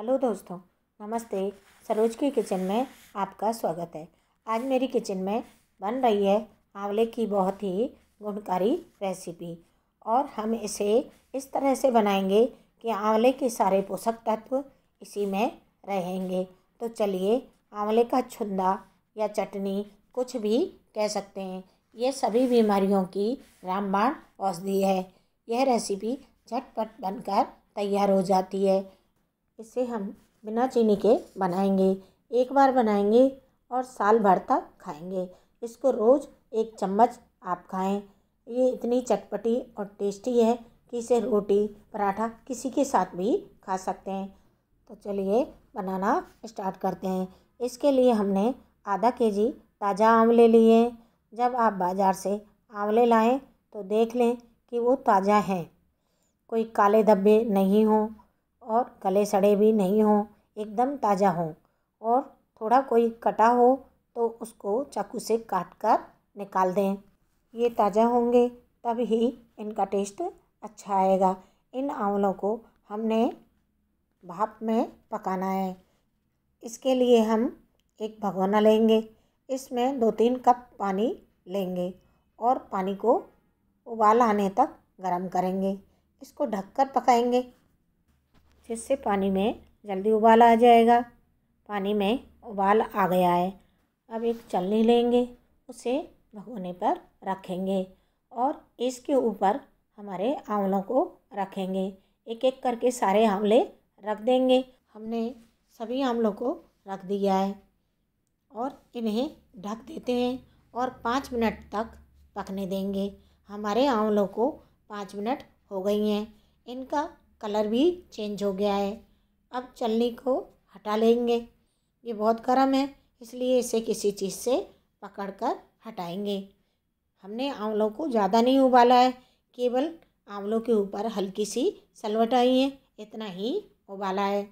hello दोस्तों नमस्ते सरोज की किचन में आपका स्वागत है आज मेरी किचन में बन रही है आंवले की बहुत ही गुणकारी रेसिपी और हम इसे इस तरह से बनाएंगे कि आंवले के सारे पोषक तत्व इसी में रहेंगे तो चलिए आंवले का छुंदा या चटनी कुछ भी कह सकते हैं ये सभी बीमारियों की रामबाण औषधि है यह रेसिपी झटपट बनकर तैयार हो जाती है इसे हम बिना चीनी के बनाएंगे एक बार बनाएंगे और साल भर तक खाएंगे इसको रोज़ एक चम्मच आप खाएं ये इतनी चटपटी और टेस्टी है कि इसे रोटी पराठा किसी के साथ भी खा सकते हैं तो चलिए बनाना स्टार्ट करते हैं इसके लिए हमने आधा के जी ताज़ा आंवले लिए हैं जब आप बाज़ार से आंवले लाएं तो देख लें कि वो ताज़ा हैं कोई काले धब्बे नहीं हों और गले सड़े भी नहीं हों एकदम ताज़ा हों और थोड़ा कोई कटा हो तो उसको चाकू से काट कर निकाल दें ये ताज़ा होंगे तब ही इनका टेस्ट अच्छा आएगा इन आंवलों को हमने भाप में पकाना है इसके लिए हम एक भगोना लेंगे इसमें दो तीन कप पानी लेंगे और पानी को उबाल आने तक गरम करेंगे इसको ढककर पकाएंगे जिससे पानी में जल्दी उबाल आ जाएगा पानी में उबाल आ गया है अब एक चलनी लेंगे उसे भगोने पर रखेंगे और इसके ऊपर हमारे आंवलों को रखेंगे एक एक करके सारे आंवले रख देंगे हमने सभी आंवलों को रख दिया है और इन्हें ढक देते हैं और पाँच मिनट तक पकने देंगे हमारे आंवलों को पाँच मिनट हो गई हैं इनका कलर भी चेंज हो गया है अब चलनी को हटा लेंगे ये बहुत गर्म है इसलिए इसे किसी चीज़ से पकड़ कर हटाएंगे हमने आंवलों को ज़्यादा नहीं उबाला है केवल आंवलों के ऊपर हल्की सी सलवट आई है इतना ही उबाला है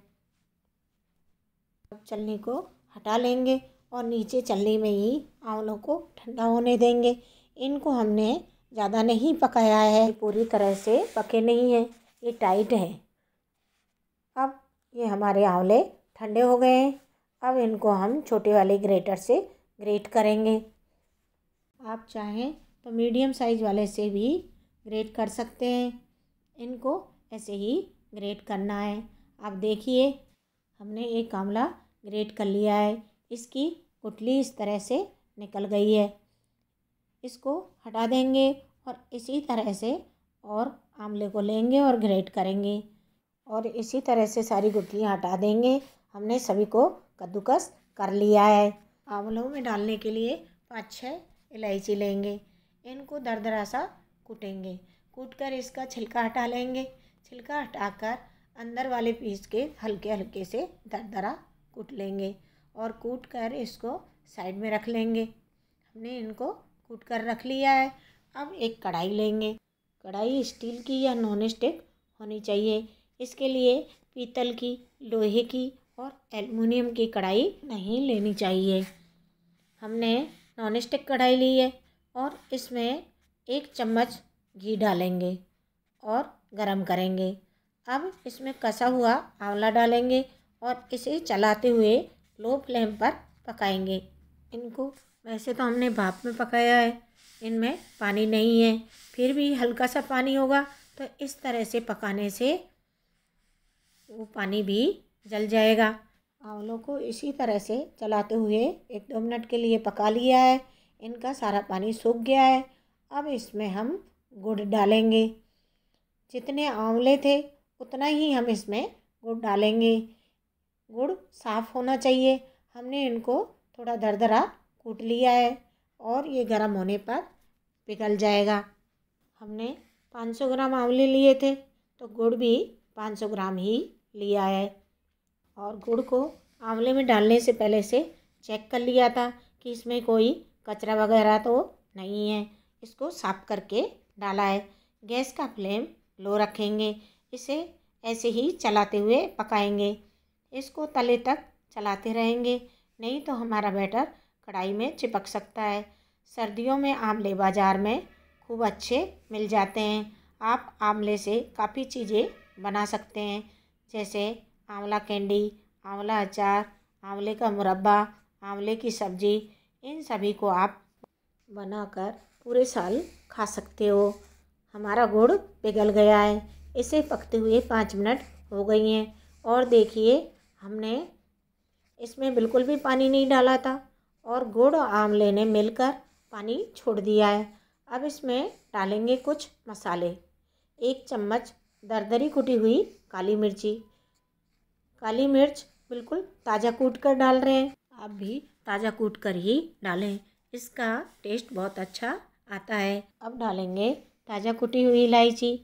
अब चलनी को हटा लेंगे और नीचे चलनी में ही आंवलों को ठंडा होने देंगे इनको हमने ज़्यादा नहीं पकाया है पूरी तरह से पके नहीं है ये टाइट हैं अब ये हमारे आंवले ठंडे हो गए हैं अब इनको हम छोटे वाले ग्रेटर से ग्रेट करेंगे आप चाहें तो मीडियम साइज वाले से भी ग्रेट कर सकते हैं इनको ऐसे ही ग्रेट करना है आप देखिए हमने एक आंवला ग्रेट कर लिया है इसकी गुटली इस तरह से निकल गई है इसको हटा देंगे और इसी तरह से और आमले को लेंगे और ग्रेट करेंगे और इसी तरह से सारी गुटलियाँ हटा देंगे हमने सभी को कद्दूकस कर लिया है आंवलों में डालने के लिए पाँच छः इलायची लेंगे इनको दरदरा सा कूटेंगे कूट कर इसका छिलका हटा लेंगे छिलका हटाकर अंदर वाले पीस के हल्के हल्के से दरदरा कूट लेंगे और कूट कर इसको साइड में रख लेंगे हमने इनको कूट कर रख लिया है अब एक कढ़ाई लेंगे कढ़ाई स्टील की या नॉन स्टिक होनी चाहिए इसके लिए पीतल की लोहे की और एलमिनियम की कढ़ाई नहीं लेनी चाहिए हमने नॉन स्टिक कढ़ाई ली है और इसमें एक चम्मच घी डालेंगे और गरम करेंगे अब इसमें कसा हुआ आंवला डालेंगे और इसे चलाते हुए लो फ्लेम पर पकाएंगे इनको वैसे तो हमने भाप में पकाया है इनमें पानी नहीं है फिर भी हल्का सा पानी होगा तो इस तरह से पकाने से वो पानी भी जल जाएगा आंवलों को इसी तरह से चलाते हुए एक दो मिनट के लिए पका लिया है इनका सारा पानी सूख गया है अब इसमें हम गुड़ डालेंगे जितने आंवले थे उतना ही हम इसमें गुड़ डालेंगे गुड़ साफ़ होना चाहिए हमने इनको थोड़ा दरदरा कूट लिया है और ये गर्म होने पर पिघल जाएगा हमने 500 ग्राम आंवले लिए थे तो गुड़ भी 500 ग्राम ही लिया है और गुड़ को आंवले में डालने से पहले से चेक कर लिया था कि इसमें कोई कचरा वगैरह तो नहीं है इसको साफ करके डाला है गैस का फ्लेम लो रखेंगे इसे ऐसे ही चलाते हुए पकाएंगे इसको तले तक चलाते रहेंगे नहीं तो हमारा बैटर कढ़ाई में चिपक सकता है सर्दियों में आमले बाज़ार में खूब अच्छे मिल जाते हैं आप आमले से काफ़ी चीज़ें बना सकते हैं जैसे आंवला कैंडी आंवला अचार आंवले का मुरब्बा आंवले की सब्ज़ी इन सभी को आप बनाकर पूरे साल खा सकते हो हमारा गुड़ पिघल गया है इसे पकते हुए पाँच मिनट हो गई हैं और देखिए हमने इसमें बिल्कुल भी पानी नहीं डाला था और गुड़ और आंवले ने मिलकर पानी छोड़ दिया है अब इसमें डालेंगे कुछ मसाले एक चम्मच दरदरी कुटी हुई काली मिर्ची काली मिर्च बिल्कुल ताज़ा कूट कर डाल रहे हैं आप भी ताज़ा कूट कर ही डालें इसका टेस्ट बहुत अच्छा आता है अब डालेंगे ताज़ा कुटी हुई इलायची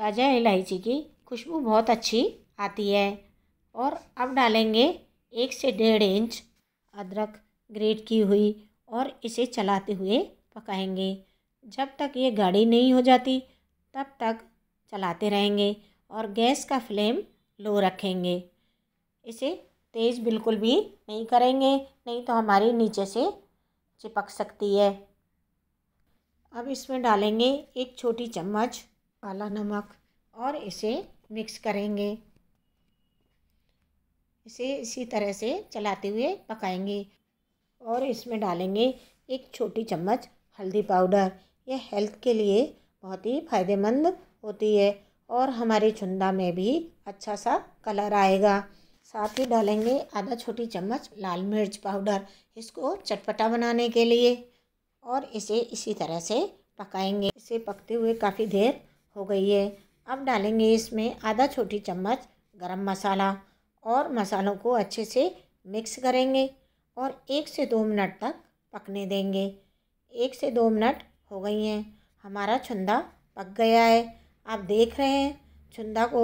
ताज़ा इलायची की खुशबू बहुत अच्छी आती है और अब डालेंगे एक से डेढ़ इंच अदरक ग्रेट की हुई और इसे चलाते हुए पकाएंगे जब तक ये गाढ़ी नहीं हो जाती तब तक चलाते रहेंगे और गैस का फ्लेम लो रखेंगे इसे तेज़ बिल्कुल भी नहीं करेंगे नहीं तो हमारी नीचे से चिपक सकती है अब इसमें डालेंगे एक छोटी चम्मच काला नमक और इसे मिक्स करेंगे इसे इसी तरह से चलाते हुए पकाएंगे और इसमें डालेंगे एक छोटी चम्मच हल्दी पाउडर यह हेल्थ के लिए बहुत ही फ़ायदेमंद होती है और हमारे चुंदा में भी अच्छा सा कलर आएगा साथ ही डालेंगे आधा छोटी चम्मच लाल मिर्च पाउडर इसको चटपटा बनाने के लिए और इसे इसी तरह से पकाएंगे इसे पकते हुए काफ़ी देर हो गई है अब डालेंगे इसमें आधा छोटी चम्मच गरम मसाला और मसालों को अच्छे से मिक्स करेंगे और एक से दो मिनट तक पकने देंगे एक से दो मिनट हो गई हैं हमारा छुंदा पक गया है आप देख रहे हैं छुंदा को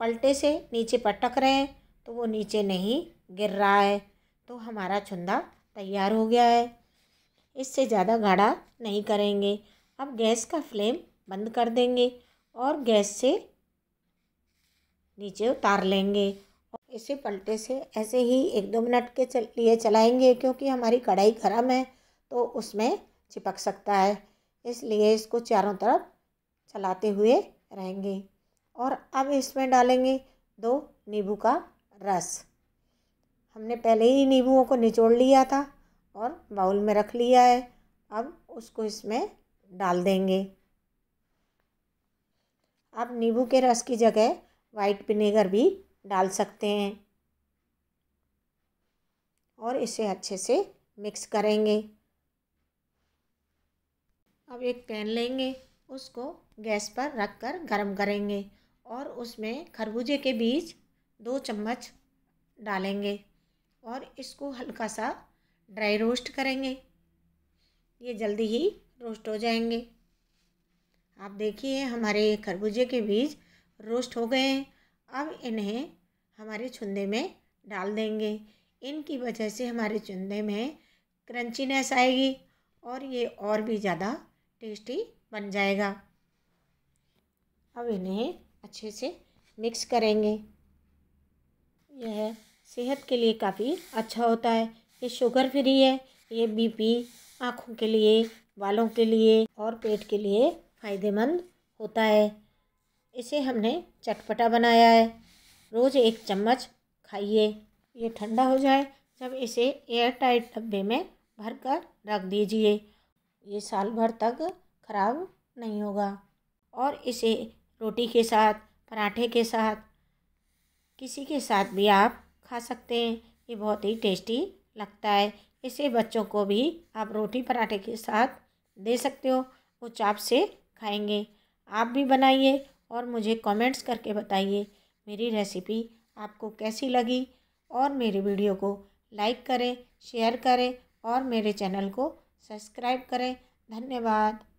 पलटे से नीचे पटक रहे हैं तो वो नीचे नहीं गिर रहा है तो हमारा छुंदा तैयार हो गया है इससे ज़्यादा गाढ़ा नहीं करेंगे अब गैस का फ्लेम बंद कर देंगे और गैस से नीचे उतार लेंगे इसे पलटे से ऐसे ही एक दो मिनट के चल लिए चलाएंगे क्योंकि हमारी कढ़ाई गर्म है तो उसमें चिपक सकता है इसलिए इसको चारों तरफ चलाते हुए रहेंगे और अब इसमें डालेंगे दो नींबू का रस हमने पहले ही नींबुओं को निचोड़ लिया था और बाउल में रख लिया है अब उसको इसमें डाल देंगे अब नींबू के रस की जगह वाइट विनेगर भी डाल सकते हैं और इसे अच्छे से मिक्स करेंगे अब एक पैन लेंगे उसको गैस पर रख कर गर्म करेंगे और उसमें खरबूजे के बीज दो चम्मच डालेंगे और इसको हल्का सा ड्राई रोस्ट करेंगे ये जल्दी ही रोस्ट हो जाएंगे आप देखिए हमारे खरबूजे के बीज रोस्ट हो गए हैं अब इन्हें हमारे छुंदे में डाल देंगे इनकी वजह से हमारे चुंदे में क्रंचीनेस आएगी और ये और भी ज़्यादा टेस्टी बन जाएगा अब इन्हें अच्छे से मिक्स करेंगे यह सेहत के लिए काफ़ी अच्छा होता है ये शुगर फ्री है ये बीपी आँखों के लिए बालों के लिए और पेट के लिए फ़ायदेमंद होता है इसे हमने चटपटा बनाया है रोज़ एक चम्मच खाइए ये ठंडा हो जाए जब इसे एयर टाइट डब्बे में भर कर रख दीजिए ये साल भर तक ख़राब नहीं होगा और इसे रोटी के साथ पराठे के साथ किसी के साथ भी आप खा सकते हैं ये बहुत ही टेस्टी लगता है इसे बच्चों को भी आप रोटी पराठे के साथ दे सकते हो वो चाप से खाएंगे आप भी बनाइए और मुझे कमेंट्स करके बताइए मेरी रेसिपी आपको कैसी लगी और मेरे वीडियो को लाइक करें शेयर करें और मेरे चैनल को सब्सक्राइब करें धन्यवाद